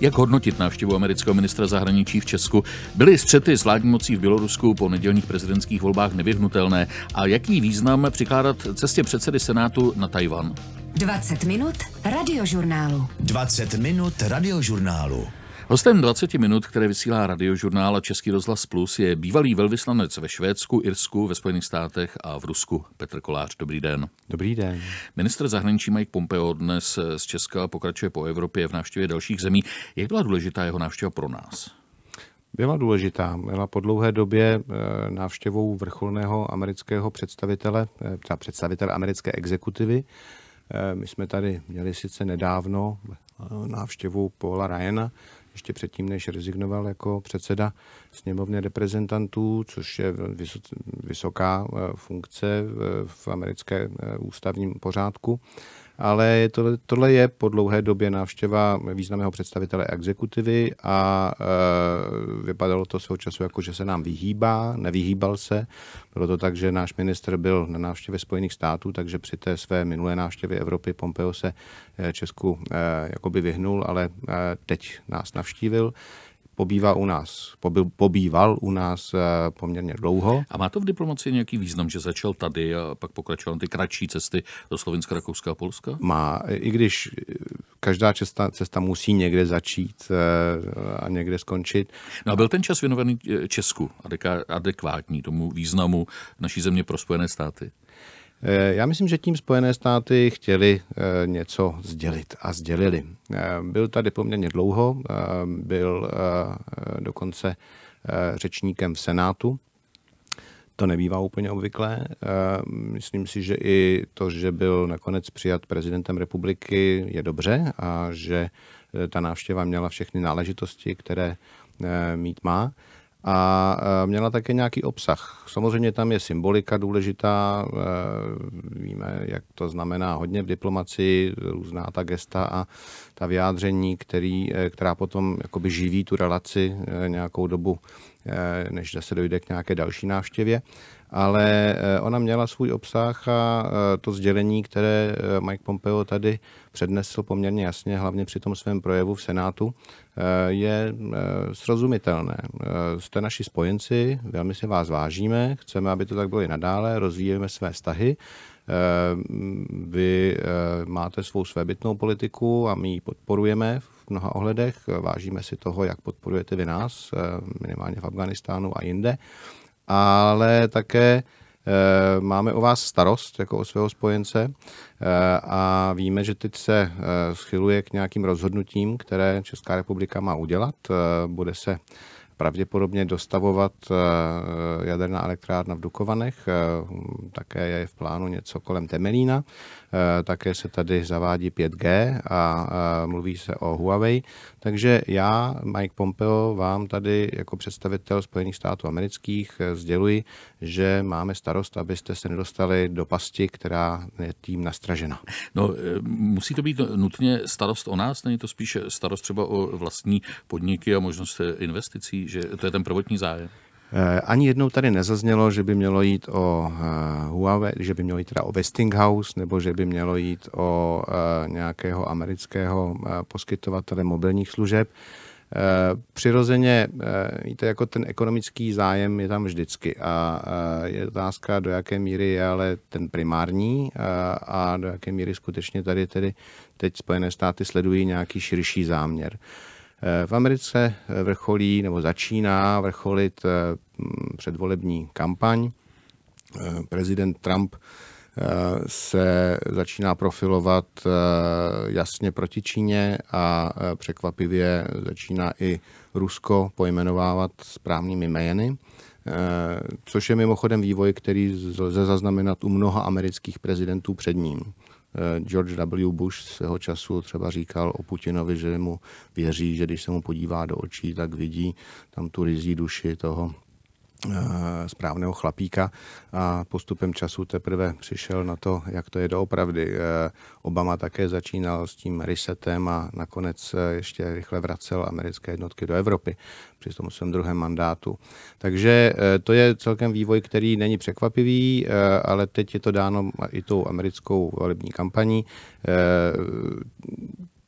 Jak hodnotit návštěvu amerického ministra zahraničí v Česku? Byly střety s vládní mocí v Bělorusku po nedělních prezidentských volbách nevyhnutelné a jaký význam přikládat cestě předsedy Senátu na Tajvan? 20 minut radiožurnálu. 20 minut radiožurnálu. Hostem 20 minut, které vysílá radiožurnál a Český rozhlas Plus, je bývalý velvyslanec ve Švédsku, Irsku, ve Spojených státech a v Rusku. Petr Kolář, dobrý den. Dobrý den. Minister zahraničí Mike Pompeo dnes z Česka pokračuje po Evropě v návštěvě dalších zemí. Jak byla důležitá jeho návštěva pro nás? Byla důležitá. Byla po dlouhé době eh, návštěvou vrcholného amerického představitele, eh, představitel americké exekutivy, eh, my jsme tady měli sice nedávno návštěvu Paula Ryana, ještě předtím, než rezignoval jako předseda sněmovny reprezentantů, což je vysoká eh, funkce v americké eh, ústavním pořádku ale tohle, tohle je po dlouhé době návštěva významného představitele exekutivy a e, vypadalo to svého času jako, že se nám vyhýbá, nevyhýbal se. Bylo to tak, že náš minister byl na návštěvě Spojených států, takže při té své minulé návštěvě Evropy Pompeo se eh, Česku e, jakoby vyhnul, ale e, teď nás navštívil pobývá u nás, pobýval u nás eh, poměrně dlouho. A má to v diplomaci nějaký význam, že začal tady a pak pokračoval na ty kratší cesty do Slovenska, Rakouska a Polska? Má, i když každá cesta, cesta musí někde začít eh, a někde skončit. No a byl ten čas věnovaný eh, Česku adekvátní tomu významu naší země pro Spojené státy? Eh, já myslím, že tím Spojené státy chtěli eh, něco sdělit a sdělili. Eh, byl tady poměrně dlouho, byl dokonce řečníkem v Senátu. To nebývá úplně obvyklé. Myslím si, že i to, že byl nakonec přijat prezidentem republiky, je dobře a že ta návštěva měla všechny náležitosti, které mít má a eh, měla také nějaký obsah. Samozřejmě tam je symbolika důležitá, eh, víme, jak to znamená hodně v diplomaci, různá ta gesta a ta vyjádření, který, eh, která potom jakoby živí tu relaci nějakou dobu, než zase dojde k nějaké další návštěvě ale eh, ona měla svůj obsah a eh, to sdělení, které eh, Mike Pompeo tady přednesl poměrně jasně, hlavně při tom svém projevu v Senátu, je srozumitelné. Jste naši spojenci, velmi si vás vážíme, chceme, aby to tak bylo i nadále, rozvíjíme své vztahy, vy máte svou svébytnou politiku a my ji podporujeme v mnoha ohledech. Vážíme si toho, jak podporujete vy nás, minimálně v Afganistánu a jinde ale také eh, máme o vás starost jako o svého spojence eh, a víme, že teď se eh, schyluje k nějakým rozhodnutím, které Česká republika má udělat. Bude se pravděpodobně dostavovat jaderná elektrárna v Dukovanech, také je v plánu něco kolem Temelína Eh, také se tady zavádí 5G a eh, mluví se o Huawei. Takže já, Mike Pompeo, vám tady jako představitel Spojených států amerických eh, sděluji, že máme starost, abyste se nedostali do pasti, která je tím nastražena. No, musí to být nutně starost o nás, není to spíše starost třeba o vlastní podniky a možnost investicí, že to je ten prvotní zájem? Eh, ani jednou tady nezaznělo, že by mělo jít o eh, Huawei, že by mělo jít teda o Westinghouse, nebo že by mělo jít o eh, nějakého amerického poskytovatele mobilních služeb. Přirozeně, víte, jako ten ekonomický zájem je tam vždycky a je otázka, do jaké míry je ale ten primární a do jaké míry skutečně tady tedy teď Spojené státy sledují nějaký širší záměr. Eh, v Americe eh, vrcholí nebo začíná vrcholit eh, mm, předvolební kampaň. Prezident Trump se začíná profilovat jasně proti Číně a překvapivě začíná i Rusko pojmenovávat správnými jmény, což je mimochodem vývoj, který lze zaznamenat u mnoha amerických prezidentů před ním. Eh, George W. Bush svého času třeba říkal o Putinovi, že mu věří, že když se mu podívá do očí, tak vidí tam tu rizí duši toho Eh, správného chlapíka a postupem času teprve přišel na to, jak to je doopravdy. Eh, Obama také začínal s tím resetem a nakonec eh, ještě rychle vracel americké jednotky do Evropy při tom svém druhém mandátu. Takže to je celkem vývoj, který není překvapivý, ale teď je to dáno i tou americkou volební kampaní.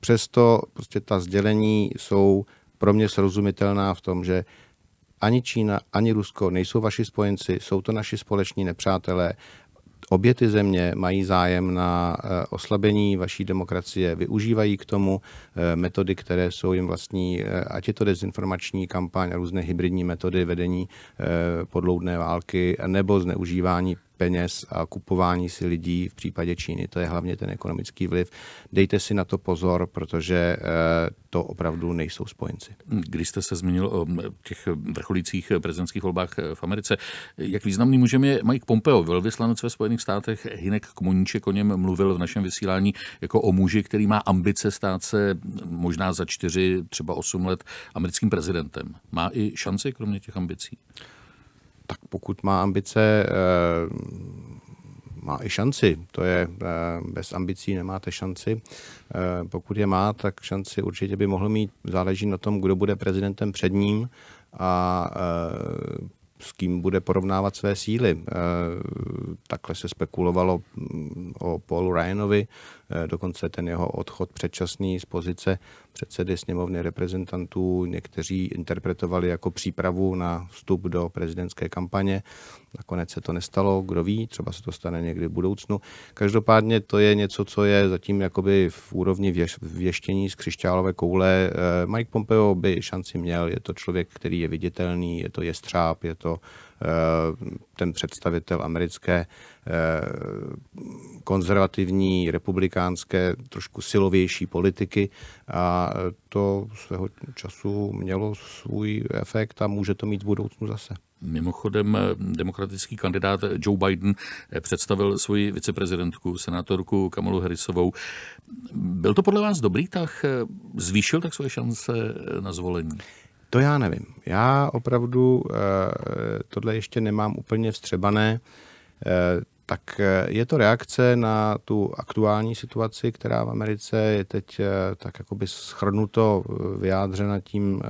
Přesto prostě ta sdělení jsou pro mě srozumitelná v tom, že ani Čína, ani Rusko nejsou vaši spojenci, jsou to naši společní nepřátelé. Obě ty země mají zájem na eh, oslabení vaší demokracie, využívají k tomu eh, metody, které jsou jim vlastní, eh, ať je to dezinformační kampaň a různé hybridní metody vedení podloudné války nebo zneužívání peněz a kupování si lidí v případě Číny, to je hlavně ten ekonomický vliv. Dejte si na to pozor, protože eh, to opravdu nejsou spojenci. Když jste se zmínil o těch vrcholících prezidentských volbách eh, v Americe, jak významný můžeme je Mike Pompeo, velvyslanec ve Spojených státech, Hinek Komuníček o něm mluvil v našem vysílání jako o muži, který má ambice stát se možná za čtyři, třeba osm let americkým prezidentem. Má i šanci kromě těch ambicí? tak pokud má ambice, eh, má i šanci. To je, eh, bez ambicí nemáte šanci. Eh, pokud je má, tak šanci určitě by mohl mít. Záleží na tom, kdo bude prezidentem před ním a s kým bude porovnávat své síly. Eh, takhle se spekulovalo mm, o Paulu Ryanovi, eh, dokonce ten jeho odchod předčasný z pozice předsedy sněmovny reprezentantů někteří interpretovali jako přípravu na vstup do prezidentské kampaně. Nakonec se to nestalo, kdo ví, třeba se to stane někdy v budoucnu. Každopádně to je něco, co je zatím jakoby v úrovni věš- věštění z křišťálové koule. Eh, Mike Pompeo by šanci měl, je to člověk, který je viditelný, je to jestřáb, je to to eh, ten představitel americké eh, konzervativní, republikánské, trošku silovější politiky a to svého času mělo svůj efekt a může to mít v budoucnu zase. Mimochodem, eh, demokratický kandidát Joe Biden představil svoji viceprezidentku, senátorku Kamalu Harrisovou. Byl to podle vás dobrý tah? Zvýšil tak svoje šance na zvolení? To já nevím. Já opravdu eh, tohle ještě nemám úplně vstřebané, eh, tak eh, je to reakce na tu aktuální situaci, která v Americe je teď tak jakoby schrnuto vyjádřena tím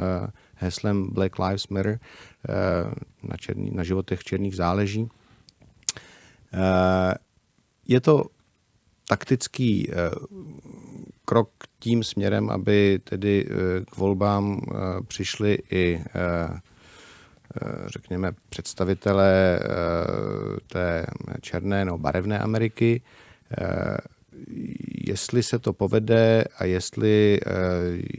heslem Black Lives Matter, na, černý, na životech černých záleží. Je to taktický krok tím směrem, aby tedy eh, k volbám eh, přišli i eh, řekněme představitelé té černé nebo barevné Ameriky jestli se to povede a jestli eh,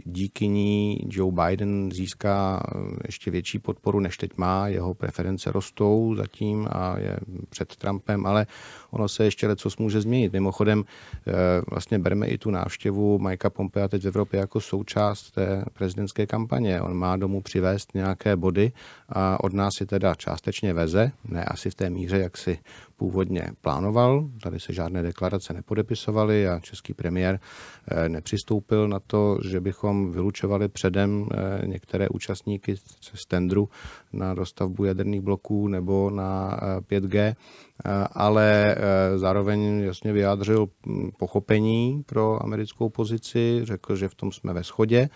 díky ní Joe Biden získá eh, ještě větší podporu, než teď má. Jeho preference rostou zatím a je před Trumpem, ale ono se ještě leco může změnit. Mimochodem eh, vlastně berme i tu návštěvu Majka Pompea teď v Evropě jako součást té prezidentské kampaně. On má domů přivést nějaké body a od nás si teda částečně veze, ne asi v té míře, jak si původně plánoval. Tady se žádné deklarace nepodepisovaly a český premiér eh, nepřistoupil na to, že bychom vylučovali předem eh, některé účastníky z tendru na dostavbu jaderných bloků nebo na 5G, eh, ale zároveň jasně vyjádřil hm, pochopení pro americkou pozici, řekl, že v tom jsme ve shodě,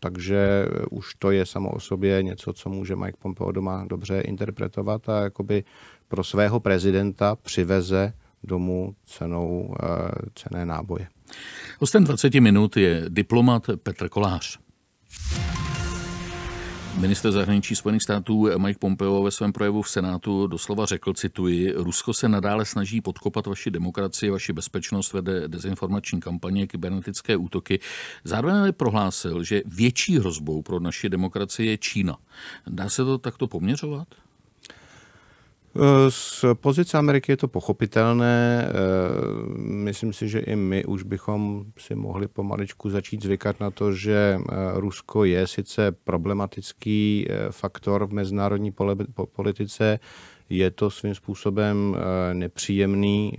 takže už to je samo o sobě něco, co může Mike Pompeo doma dobře interpretovat a jakoby pro svého prezidenta přiveze domů cenou, eh, cené náboje. Hostem 20 minut je diplomat Petr Kolář. Minister zahraničí Spojených států Mike Pompeo ve svém projevu v Senátu doslova řekl, cituji, Rusko se nadále snaží podkopat vaši demokracii, vaši bezpečnost, vede dezinformační kampaně, kybernetické útoky. Zároveň ale prohlásil, že větší hrozbou pro naši demokracii je Čína. Dá se to takto poměřovat? Eh, z pozice Ameriky je to pochopitelné. Eh, myslím si, že i my už bychom si mohli pomaličku začít zvykat na to, že eh, Rusko je sice problematický faktor v mezinárodní politice, je to svým způsobem nepříjemný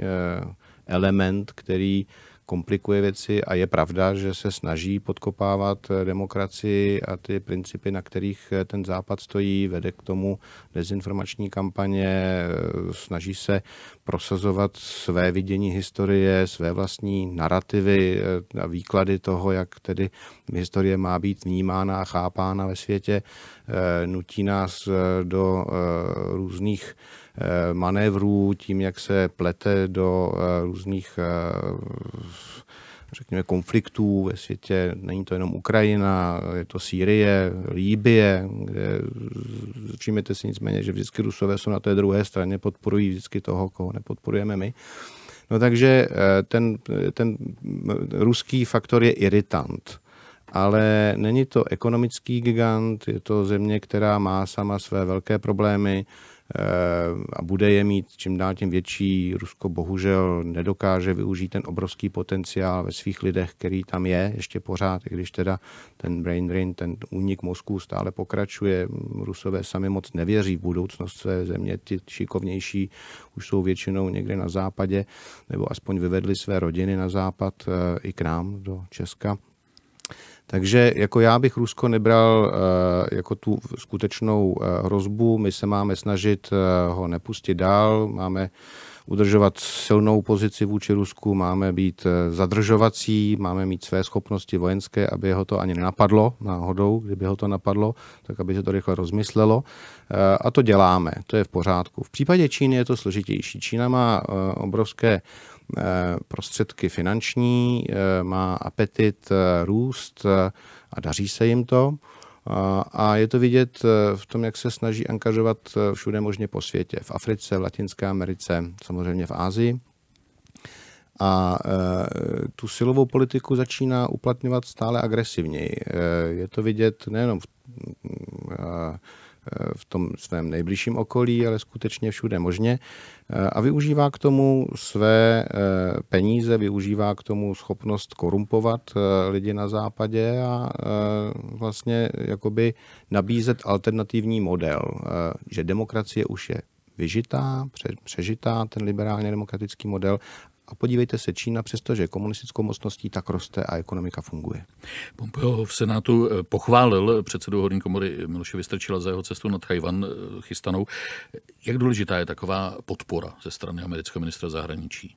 element, který komplikuje věci a je pravda, že se snaží podkopávat eh, demokracii a ty principy, na kterých eh, ten západ stojí, vede k tomu dezinformační kampaně, eh, snaží se prosazovat své vidění historie, své vlastní narrativy a výklady toho, jak tedy historie má být vnímána a chápána ve světě, eh, nutí nás eh, do eh, různých manévrů tím, jak se plete do různých řekněme, konfliktů ve světě. Není to jenom Ukrajina, je to Sýrie, Líbie, kde všimněte si nicméně, že vždycky Rusové jsou na té druhé straně, podporují vždycky toho, koho nepodporujeme my. No takže ten, ten ruský faktor je iritant ale není to ekonomický gigant, je to země, která má sama své velké problémy eh, a bude je mít čím dál tím větší. Rusko bohužel nedokáže využít ten obrovský potenciál ve svých lidech, který tam je ještě pořád, i když teda ten brain drain, ten únik mozku stále pokračuje. Rusové sami moc nevěří v budoucnost své země, ty šikovnější už jsou většinou někde na západě, nebo aspoň vyvedli své rodiny na západ eh, i k nám do Česka. Takže jako já bych Rusko nebral eh, jako tu skutečnou eh, hrozbu. My se máme snažit eh, ho nepustit dál, máme udržovat silnou pozici vůči Rusku, máme být zadržovací, máme mít své schopnosti vojenské, aby ho to ani nenapadlo náhodou, kdyby ho to napadlo, tak aby se to rychle rozmyslelo. A to děláme, to je v pořádku. V případě Číny je to složitější. Čína má obrovské Eh, prostředky finanční, eh, má apetit eh, růst a daří se jim to. A je to vidět v tom, jak se snaží angažovat všude možně po světě. V Africe, v Latinské Americe, samozřejmě v Ázii. A tu silovou politiku začíná uplatňovat stále agresivněji. Je to vidět nejenom v Eh, v tom svém nejbližším okolí, ale skutečně všude možně. Eh, a využívá k tomu své eh, peníze, využívá k tomu schopnost korumpovat lidi na západě a vlastně jakoby nabízet alternativní model, že demokracie už je vyžitá, pře, přežitá, ten liberálně demokratický model a podívejte se, Čína, přestože je komunistickou mocností, tak roste a ekonomika funguje. Pompeo v Senátu eh, pochválil předsedu Horní komory Miloše Vystrčila za jeho cestu na Tajvan eh, chystanou. Jak důležitá je taková podpora ze strany amerického ministra zahraničí?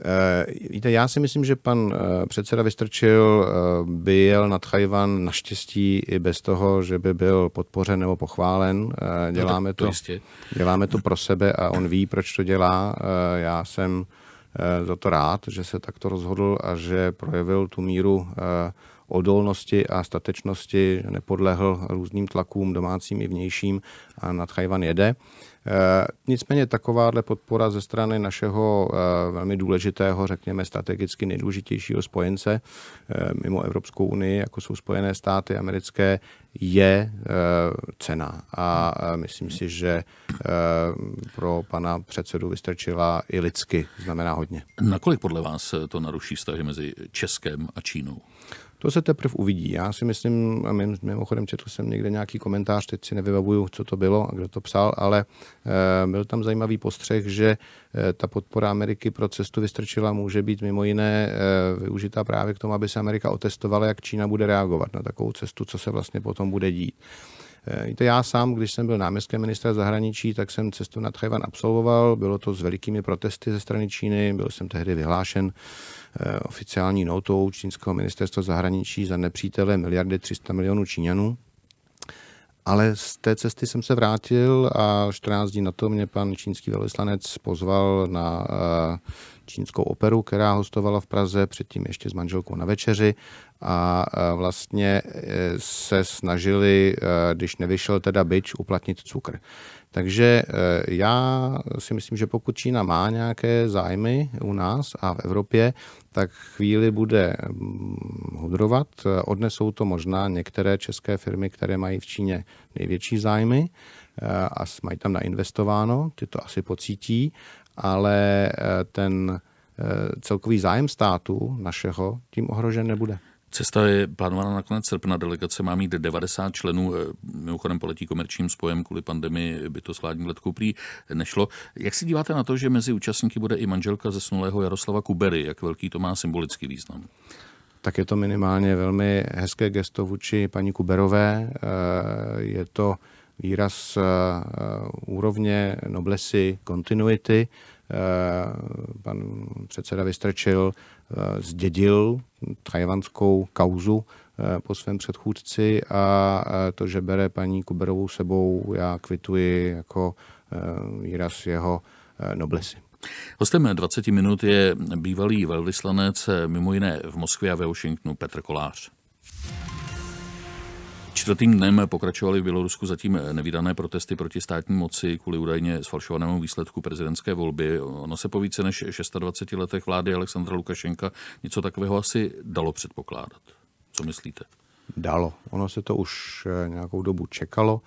Eh, víte, já si myslím, že pan eh, předseda Vystrčil eh, by jel na naštěstí i bez toho, že by byl podpořen nebo pochválen. No děláme to, děláme to pro sebe a on ví, proč to dělá. Já jsem za to rád, že se takto rozhodl a že projevil tu míru odolnosti a statečnosti, nepodlehl různým tlakům domácím i vnějším a nad Chajvan jede. Eh, nicméně takováhle podpora ze strany našeho eh, velmi důležitého, řekněme strategicky nejdůležitějšího spojence eh, mimo Evropskou unii, jako jsou Spojené státy americké, je cena. A myslím si, že pro pana předsedu vystrčila i lidsky, znamená hodně. Nakolik podle vás to naruší vztahy mezi Českem a Čínou? To se teprve uvidí. Já si myslím, a mimochodem četl jsem někde nějaký komentář, teď si nevybavuju, co to bylo a kdo to psal, ale eh, byl tam zajímavý postřeh, že eh, ta podpora Ameriky pro cestu vystrčila může být mimo jiné eh, využitá právě k tomu, aby se Amerika otestovala, jak Čína bude reagovat na takovou cestu, co se vlastně potom bude dít. Víte, já sám, když jsem byl náměstkem ministra zahraničí, tak jsem cestu na Tchajvan absolvoval. Bylo to s velikými protesty ze strany Číny, byl jsem tehdy vyhlášen Eh, oficiální notou čínského ministerstva zahraničí za nepřítele miliardy 300 milionů Číňanů. Ale z té cesty jsem se vrátil a 14 dní na to mě pan čínský velvyslanec pozval na eh, čínskou operu, která hostovala v Praze, předtím ještě s manželkou na večeři a e, vlastně e, se snažili, e, když nevyšel teda byč, uplatnit cukr. Takže já si myslím, že pokud Čína má nějaké zájmy u nás a v Evropě, tak chvíli bude mm, hudrovat. Odnesou to možná některé české firmy, které mají v Číně největší zájmy a mají tam nainvestováno, ty to asi pocítí ale eh, ten eh, celkový zájem státu našeho tím ohrožen nebude. Cesta je plánována na konec srpna. Delegace má mít 90 členů. Eh, mimochodem poletí komerčním spojem kvůli pandemii by to s let letkou prý nešlo. Jak si díváte na to, že mezi účastníky bude i manželka zesnulého Jaroslava Kubery? Jak velký to má symbolický význam? Tak je to minimálně velmi hezké gesto vůči paní Kuberové. Je to výraz eh, eh, úrovně, noblesy, kontinuity. Eh, pan předseda Vystrčil zdědil tajvanskou kauzu po svém předchůdci a to, že bere paní Kuberovou sebou, já kvituji jako výraz jeho noblesy. Hostem 20 minut je bývalý velvyslanec mimo jiné v Moskvě a ve Washingtonu Petr Kolář. Čtvrtým dnem pokračovaly v Bělorusku zatím nevydané protesty proti státní moci kvůli údajně sfalšovanému výsledku prezidentské volby. Ono se po více než 26 letech vlády Alexandra Lukašenka něco takového asi dalo předpokládat. Co myslíte? Dalo. Ono se to už eh, nějakou dobu čekalo.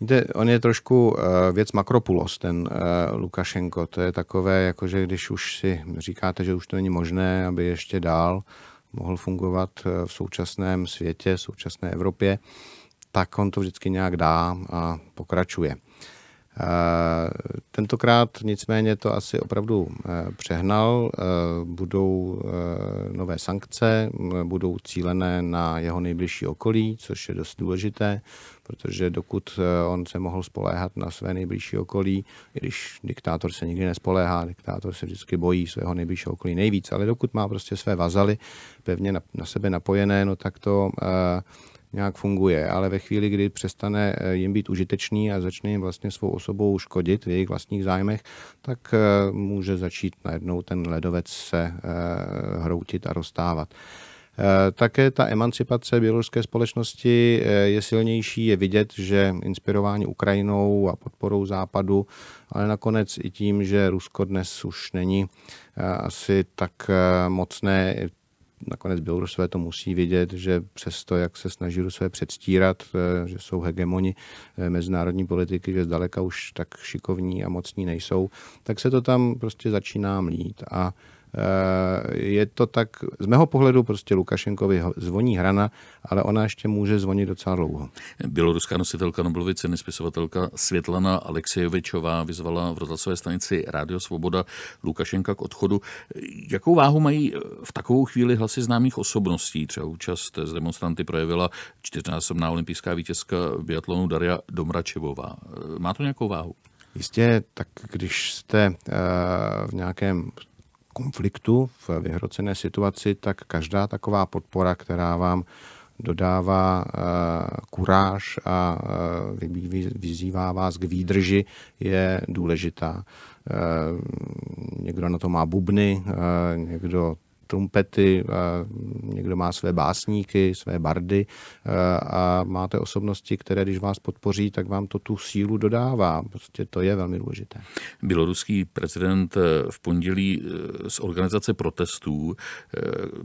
Víte, on je trošku eh, věc makropulos, ten eh, Lukašenko. To je takové, jakože když už si říkáte, že už to není možné, aby ještě dál, mohl fungovat eh, v současném světě, v současné Evropě, tak on to vždycky nějak dá a pokračuje. Tentokrát nicméně to asi opravdu eh, přehnal. Eh, budou eh, nové sankce, budou cílené na jeho nejbližší okolí, což je dost důležité, protože dokud on se mohl spoléhat na své nejbližší okolí, i když diktátor se nikdy nespoléhá, diktátor se vždycky bojí svého nejbližšího okolí nejvíc, ale dokud má prostě své vazaly pevně na, na sebe napojené, no tak to nějak funguje, ale ve chvíli, kdy přestane eh, jim být užitečný a začne jim vlastně svou osobou škodit v jejich vlastních zájmech, tak eh, může začít najednou ten ledovec se eh, hroutit a rozstávat. Také ta emancipace běloruské společnosti je silnější, je vidět, že inspirování Ukrajinou a podporou Západu, ale nakonec i tím, že Rusko dnes už není asi tak mocné nakonec Bělorusové to musí vidět, že přesto, jak se snaží Rusové předstírat, eh, že jsou hegemoni eh, mezinárodní politiky, že zdaleka už tak šikovní a mocní nejsou, tak se to tam prostě začíná mlít. A Eh, je to tak, z mého pohledu prostě Lukašenkovi zvoní hrana, ale ona ještě může zvonit docela dlouho. Běloruská nositelka Nobelovy ceny, spisovatelka Světlana Alexejevičová vyzvala v rozhlasové stanici Rádio Svoboda Lukašenka k odchodu. Jakou váhu mají eh, v takovou chvíli hlasy známých osobností? Třeba účast z demonstranty projevila čtyřnásobná olympijská vítězka v biatlonu Daria Domračevová. Eh, má to nějakou váhu? Jistě, tak když jste v nějakém konfliktu, v vyhrocené situaci, tak každá taková podpora, která vám dodává eh, kuráž a eh, vyzývá vás k výdrži, je důležitá. Eh, někdo na to má bubny, někdo trumpety, někdo má své básníky, své bardy eh, a máte osobnosti, které když vás podpoří, tak vám to tu sílu dodává. Prostě to je velmi důležité. Běloruský prezident eh, v pondělí eh, z organizace protestů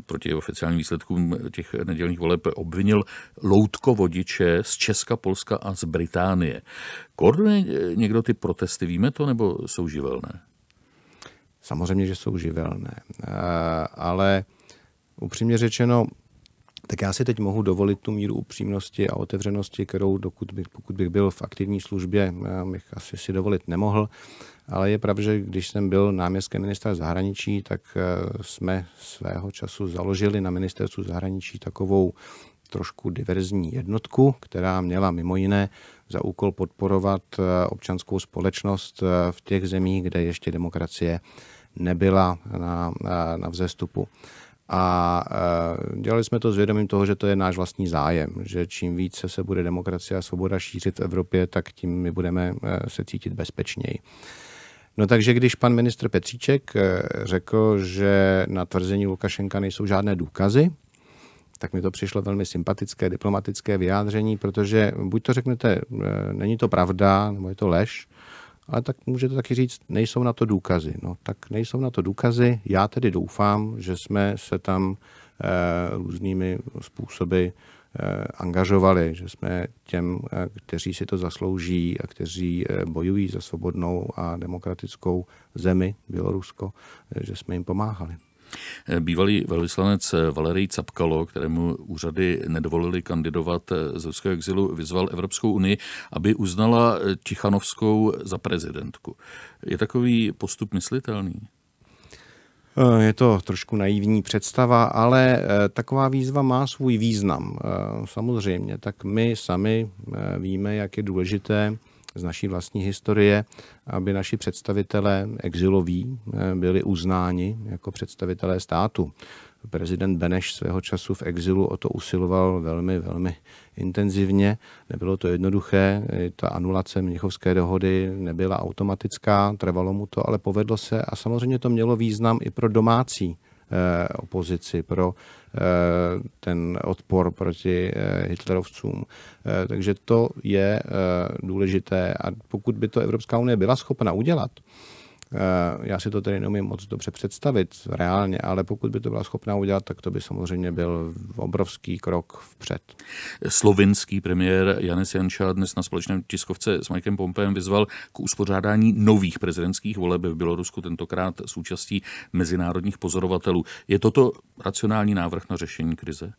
proti oficiálním výsledkům těch nedělních voleb obvinil loutkovodiče z Česka, Polska a z Británie. Koordinuje někdo ty protesty, víme to, nebo jsou živelné? Samozřejmě, že jsou živelné, eh, ale upřímně řečeno, tak já si teď mohu dovolit tu míru upřímnosti a otevřenosti, kterou dokud bych, pokud bych byl v aktivní službě, eh, bych asi si dovolit nemohl. Ale je pravda, že když jsem byl náměstkem ministra zahraničí, tak eh, jsme svého času založili na ministerstvu zahraničí takovou trošku diverzní jednotku, která měla mimo jiné za úkol podporovat eh, občanskou společnost eh, v těch zemích, kde ještě demokracie nebyla na, eh, na vzestupu. A dělali jsme to s vědomím toho, že to je náš vlastní zájem, že čím více se bude demokracie a svoboda šířit v Evropě, tak tím my budeme se cítit bezpečněji. No takže když pan ministr Petříček řekl, že na tvrzení Lukašenka nejsou žádné důkazy, tak mi to přišlo velmi sympatické diplomatické vyjádření, protože buď to řeknete, e, není to pravda, nebo je to lež, ale tak můžete taky říct, nejsou na to důkazy. No tak nejsou na to důkazy, já tedy doufám, že jsme se tam e, různými způsoby e, angažovali, že jsme těm, kteří si to zaslouží a kteří bojují za svobodnou a demokratickou zemi Bělorusko, že jsme jim pomáhali. Eh, bývalý velvyslanec eh, Valerij Capkalo, kterému úřady nedovolili kandidovat eh, z ruského exilu, vyzval Evropskou unii, aby uznala Tichanovskou za prezidentku. Je takový postup myslitelný? Je to trošku naivní představa, ale taková výzva má svůj význam. Samozřejmě, tak my sami víme, jak je důležité z naší vlastní historie, aby naši představitelé exiloví eh, byli uznáni jako představitelé státu. Prezident Beneš svého času v exilu o to usiloval velmi, velmi intenzivně. Nebylo to jednoduché, eh, ta anulace Měchovské dohody nebyla automatická, trvalo mu to, ale povedlo se a samozřejmě to mělo význam i pro domácí Eh, opozici, pro eh, ten odpor proti eh, hitlerovcům. Takže to je důležité a pokud by to Evropská unie byla schopna udělat, Eh, já si to tedy neumím moc dobře představit reálně, ale pokud by to byla schopná udělat, tak to by samozřejmě byl obrovský krok vpřed. Slovinský premiér Janis Janša dnes na společném tiskovce s Mikem Pompem vyzval k uspořádání nových prezidentských voleb v Bělorusku, tentokrát s účastí mezinárodních pozorovatelů. Je toto racionální návrh na řešení krize?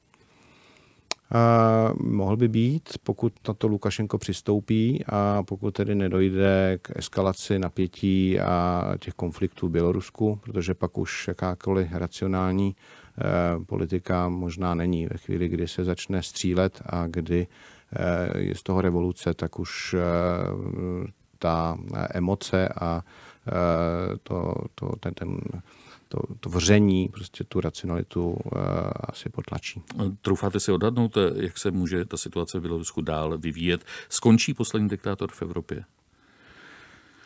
mohl by být, pokud na to Lukašenko přistoupí a pokud tedy nedojde k eskalaci napětí a těch konfliktů v Bělorusku, protože pak už jakákoliv racionální eh, politika možná není. Ve chvíli, kdy se začne střílet a kdy eh, je z toho revoluce, tak už eh, ta emoce a to, to, ten, ten to, to vření prostě tu racionalitu uh, asi potlačí. Troufáte si odhadnout, eh, jak se může ta situace v Bělorusku dál vyvíjet? Skončí poslední diktátor v Evropě?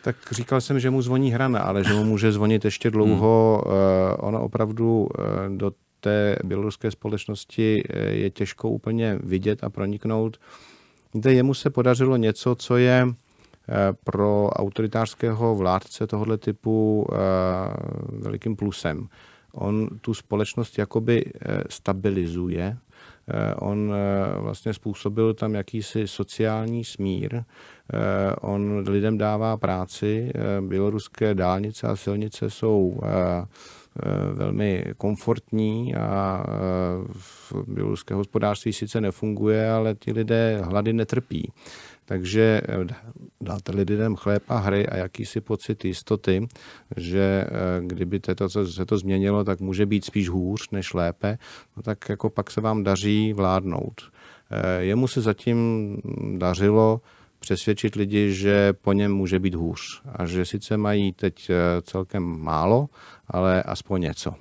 Tak říkal jsem, že mu zvoní hrana, ale že mu může zvonit ještě dlouho. Hmm. Eh, Ona opravdu do té běloruské společnosti je těžko úplně vidět a proniknout. Víte, jemu se podařilo něco, co je Eh, pro autoritářského vládce tohoto typu eh, velikým plusem. On tu společnost jakoby eh, stabilizuje, On vlastně způsobil tam jakýsi sociální smír, on lidem dává práci, běloruské dálnice a silnice jsou Eh, velmi komfortní a eh, běloruské hospodářství sice nefunguje, ale ti lidé hlady netrpí. Takže eh, dáte lidem chléb a hry a jakýsi pocit jistoty, že kdyby to, co se to změnilo, tak může být spíš hůř než lépe, no tak jako pak se vám daří vládnout. Jemu se zatím dařilo přesvědčit lidi, že po něm může být hůř a že sice mají teď eh, celkem málo, ale aspoň něco.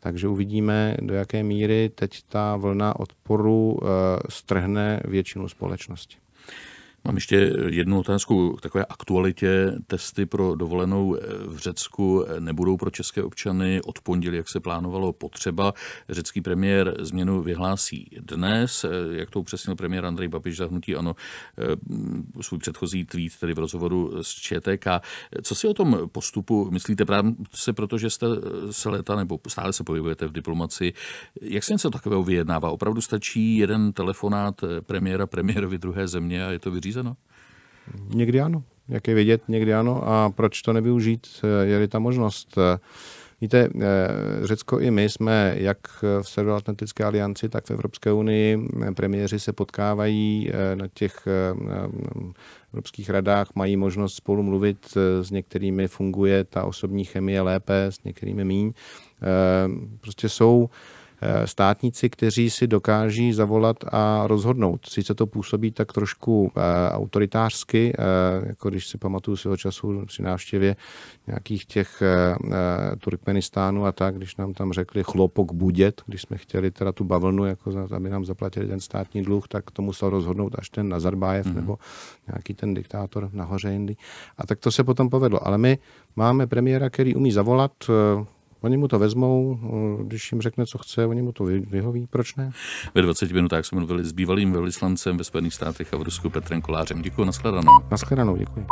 Takže uvidíme, do jaké míry teď ta vlna odporu eh, strhne většinu společnosti. Mám ještě jednu otázku k takové aktualitě. Testy pro dovolenou eh, v Řecku eh, nebudou pro české občany od pondělí, jak se plánovalo, potřeba. Řecký premiér změnu vyhlásí dnes. Eh, jak to upřesnil premiér Andrej Babiš zahnutí ano, svůj předchozí tweet tedy v rozhovoru s ČTK. Co si o tom postupu myslíte právě se, protože jste se leta nebo stále se pohybujete v diplomaci. Jak se něco takového vyjednává? Opravdu stačí jeden telefonát premiéra premiérovi druhé země a je to vyřízeno? řízeno? Někdy ano. Jak je vidět, někdy ano. A proč to nevyužít, eh, je-li ta možnost? Eh, víte, eh, Řecko i my jsme jak v Severoatlantické alianci, tak v Evropské unii. Premiéři se potkávají na těch evropských radách, mají možnost spolu mluvit, s některými funguje ta osobní chemie lépe, s některými míň. Prostě jsou Eh, státníci, kteří si dokáží zavolat a rozhodnout. Sice to působí tak trošku eh, autoritářsky, eh, jako když si pamatuju svého času při návštěvě nějakých těch Turkmenistánu a tak, když nám tam řekli chlopok budět, když jsme chtěli teda tu bavlnu, jako aby nám zaplatili ten státní dluh, tak to musel rozhodnout až ten Nazarbájev mm-hmm. nebo nějaký ten diktátor nahoře jindy. A tak to se potom povedlo. Ale my máme premiéra, který umí zavolat, Oni mu to vezmou, eh, když jim řekne, co chce, oni mu to vyhoví, proč ne? Ve 20 minutách jsme mluvili s bývalým velvyslancem ve Spojených státech a v Rusku Petrem Kolářem. Děkuji, nashledanou. Nashledanou, děkuji.